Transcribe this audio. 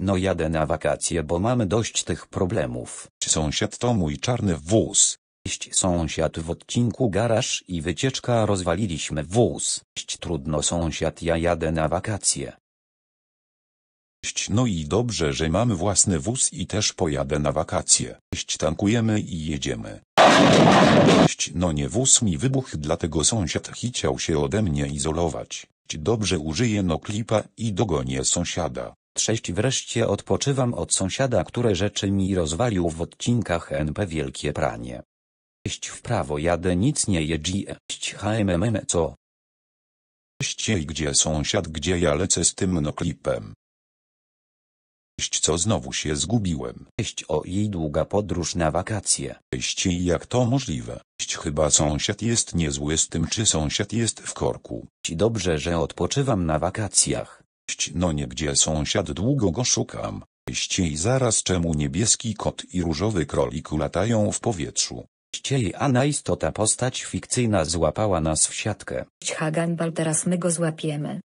no jadę na wakacje, bo mam dość tych problemów. Sąsiad to mój czarny wóz. Sąsiad w odcinku garaż i wycieczka rozwaliliśmy wóz. Trudno sąsiad, ja jadę na wakacje. No i dobrze, że mamy własny wóz i też pojadę na wakacje. Tankujemy i jedziemy. No nie wóz mi wybuchł, dlatego sąsiad chciał się ode mnie izolować. Dobrze użyję no klipa i dogonię sąsiada. Trzeźć wreszcie odpoczywam od sąsiada, który rzeczy mi rozwalił w odcinkach NP wielkie pranie. Iść w prawo jadę nic nie Iść, HMMM co? Ściej gdzie sąsiad gdzie ja lecę z tym noklipem. Iść, co znowu się zgubiłem. Iść o jej długa podróż na wakacje. Jeść jak to możliwe. Iść, chyba sąsiad jest niezły z tym czy sąsiad jest w korku. Ci dobrze że odpoczywam na wakacjach iść no nie gdzie sąsiad długo go szukam. Ściej zaraz czemu niebieski kot i różowy królik latają w powietrzu. Ściej a na istota postać fikcyjna złapała nas w siatkę. bal teraz my go złapiemy.